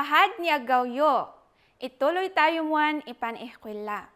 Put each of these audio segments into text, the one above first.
Pahad niya gawyo, ituloy tayo muan ipanihkwila.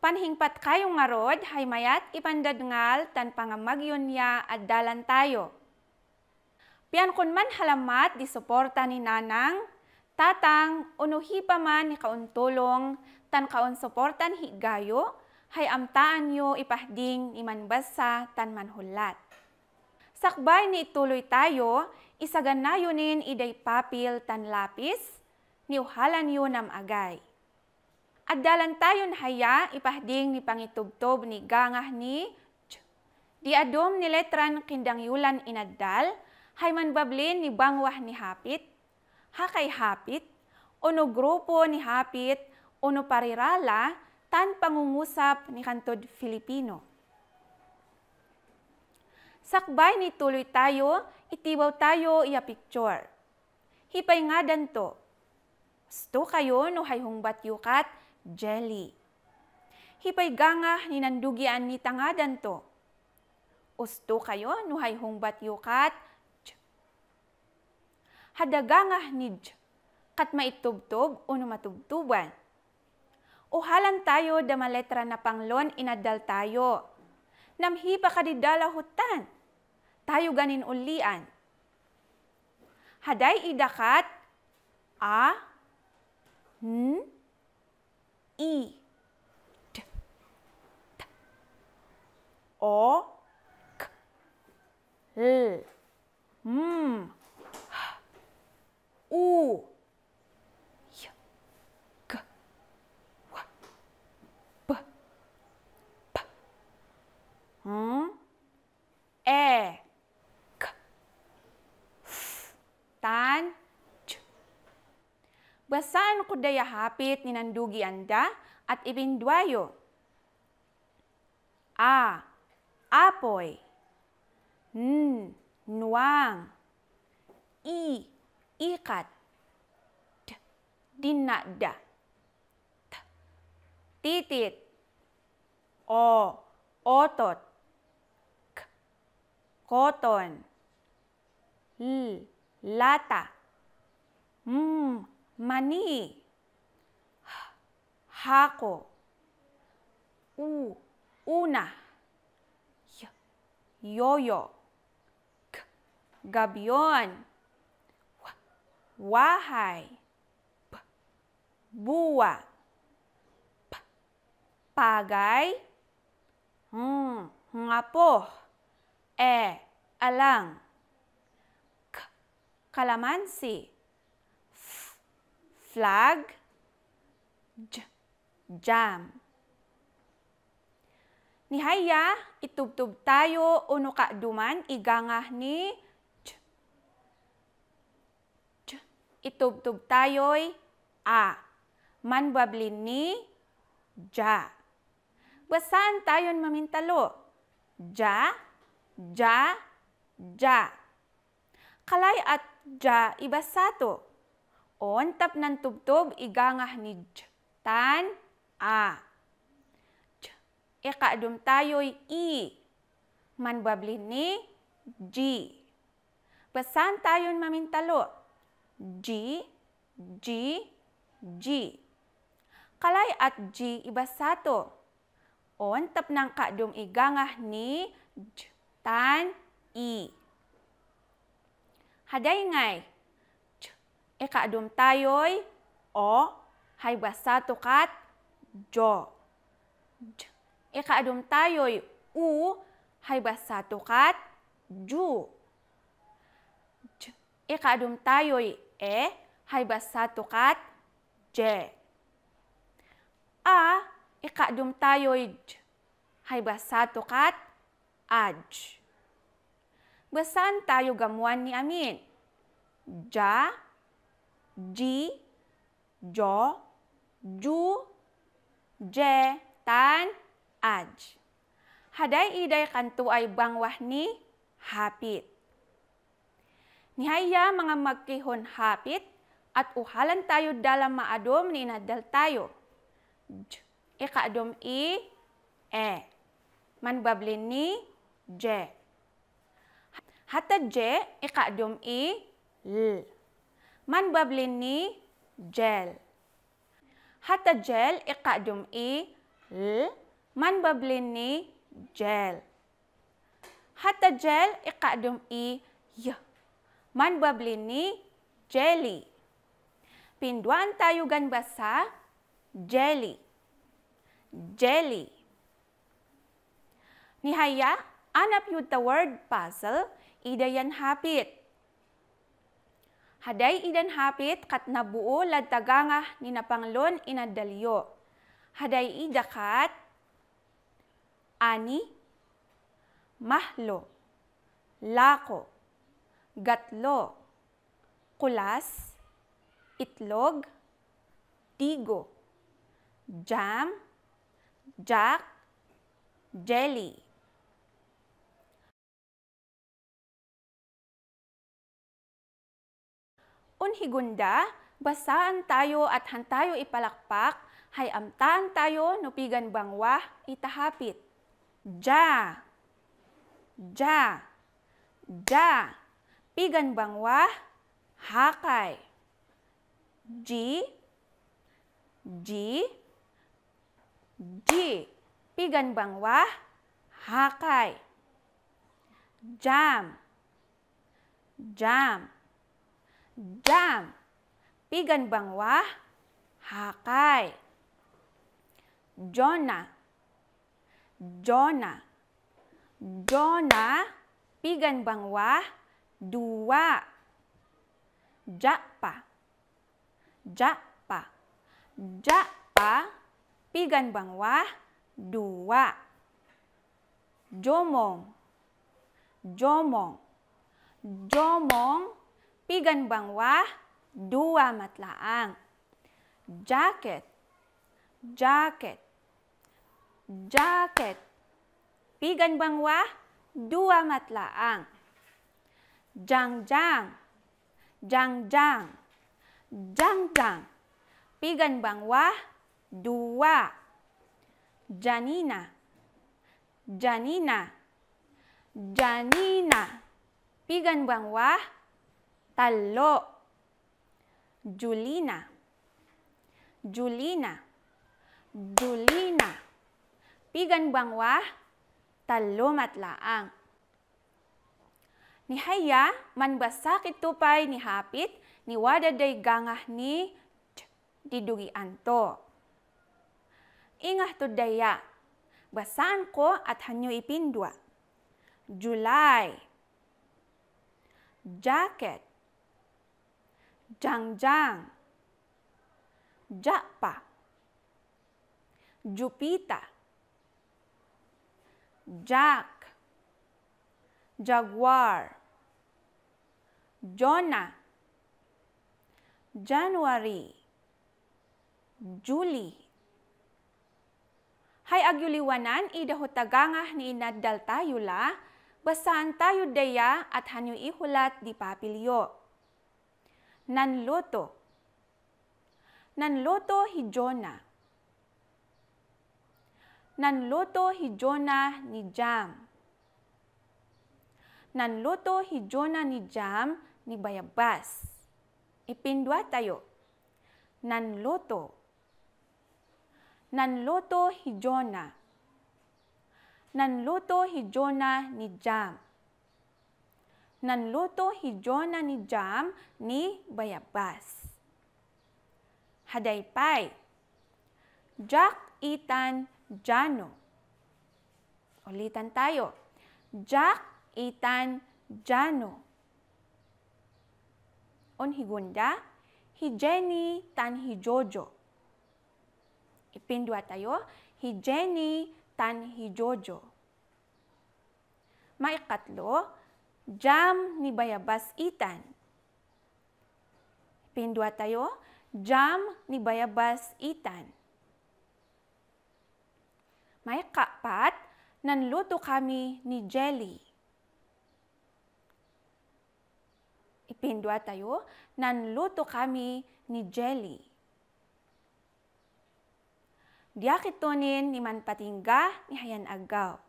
Panhingpat kayong ngarod, haymayat ipandadngal, tan pangamagyon niya at dalan tayo. Pian kun man halamat di suporta ni nanang, tatang unuhi pa man ni kauntulong, tan kaun suportan higayo, hay amtaan yo ipahding ni manbasa tan manhulat. Sakbay ni ituloy tayo, isaganayonin iday papil tan lapis, niuhalan yun am agay. At dalan tayon haya, ipahding ni pangitubtob ni gangah ni tch. Di adom ni letran kindang yulan inaddal, hay manbablin ni bangwah ni hapit, hakay hapit, uno grupo ni hapit, uno parirala, tan pangungusap ni kantod Filipino. Sakbay ni tuloy tayo, itibaw tayo iya picture. Hipay nga danto. Gusto kayo no hayhong batyukat, jelly. Hipay ganga ni nandugian ni tanga danto. Usto kayo no hayhong batyukat, j. Hadaganga ni j. Kat maitubtob o matubtuban. Uhalan tayo da maletra na panglon inadal tayo. Namhipa kadidala hutan tayo ganin ulian. Haday idakat a n i d t o k l m h u y k w p p m e basaan ko daya hapit ni nandugi anda at ibindwayo. A. Apoy. N. Nuang. I. Ikat. T. Dinada. T. Titit. O. Otot. K. Koton. L. Lata. M mani, hako, u, una, yoyo, k, gabion, wahay, p, buwa, p, pagay, ng, hmm. ngapo, e, alang, k, kalamansi, flag, j, jam. Ni Haya, itubtub tayo uno ka duman igangah ni j, j. Itubtub tayo'y a. Manbablin ni ja. Basahan tayon mamintalo. Ja, ja, ja. Kalay at ja ibasato. On tap ng tubtob, igangah ni j. Tan, a. J. Ikaadum tayo'y i. Manbablin ni g. Pasan tayon mamintalo? G, G, G. Kalay at G iba sato. On tap ng kadum igangah ni j. Tan, i. Haday ngay. Ikaadum tayoy o haybasa tukat jo. Ikaadum tayoy u haybasa tukat ju. Ikaadum tayoy e haybasa tukat je. A ikaadum tayoy j haybasa tukat aj. Basan tayo gamuan ni Amin. Ja, G, Jo, Ju, Je, Tan, Aj. Haday iday kanto ay bangwah ni hapit. Nihaya mga magkihon hapit at uhalan tayo dalam maadom ni nadal tayo. J, ikaadom i, e. Manbablin ni je. Hata je, ikaadom i, l. منببلني جل حتى جل إقادم إي ل gel. جل gel جل إقادم إي ي منببلني jelly pinduan tayugan basa jelly jelly nihaya anap yud the word puzzle idayan hapit Haday idan hapit kat nabuo lad tagangah ni napanglon inadalyo. Haday idakat ani mahlo lako gatlo kulas itlog tigo jam jack jelly Unhigunda, basaan tayo at hantayo ipalakpak, hayamtaan tayo, nupigan bangwa, itahapit. Ja, ja, ja, pigan bangwa, hakay. G, G, G, pigan bangwa, hakay. Jam, jam. jam, Pigan bangwa hakai. Jona. Jona. Jona pigan bangwa dua. Japa. Japa. Japa pigan bangwa dua. Jomong. Jomong. Jomong Pigan bangwa dua matlaang. Jacket, jacket, jacket. Pigan bangwa dua matlaang. Jangjang, jangjang, jangjang. Pigan bangwa dua. Janina, janina, janina. Pigan bangwa Talo. Julina. Julina. Julina. Pigan bangwa. talo matlaang. Ni haya man basakit tupay ni hapit ni wadaday gangah ni didugi anto. Ingah to daya. Basaan ko at hanyo ipindwa. July. Jacket. Jangjang, Japa, Jupita, Jack, Jaguar, Jonah, January, Julie. Hay agyuliwanan, ida hutagangah ni inaddal tayo la, basaan tayo daya at hanyo ihulat di papilyo nanloto. Nanloto hi Jonah. Nanloto hi Jonah ni Jam. Nanloto hi Jonah ni Jam ni Bayabas. Ipindwa tayo. Nanloto. Nanloto hi Jonah. Nanloto hi Jonah ni Jam nanluto hi Jona ni Jam ni Bayabas. Hadaypay Jack Itan Jano Ulitan tayo. Jack Itan Jano Onhigunda hi Jenny tan hi Jojo. Ipindwa tayo hi Jenny tan hi Jojo. Maikatlo, Jam ni Bayabas Itan. Pindua tayo. Jam ni Bayabas Itan. May kapat, nanluto kami ni Jelly. Ipindua tayo, nanluto kami ni Jelly. Diakitonin ni Manpatingga ni Hayan Agaw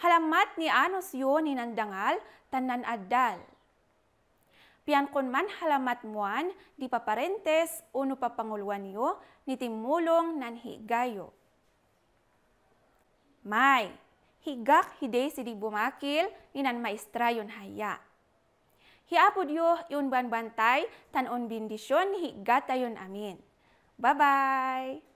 halamat ni anos ni nandangal tanan addal. Pian kon man halamat muan, di paparentes, uno papanguluan yo, ni timulong nan higayo. May, higak hiday si di bumakil, inan maestra yon haya. Hiapod yo yun banbantay, tanon bindisyon, higat tayon amin. Bye-bye!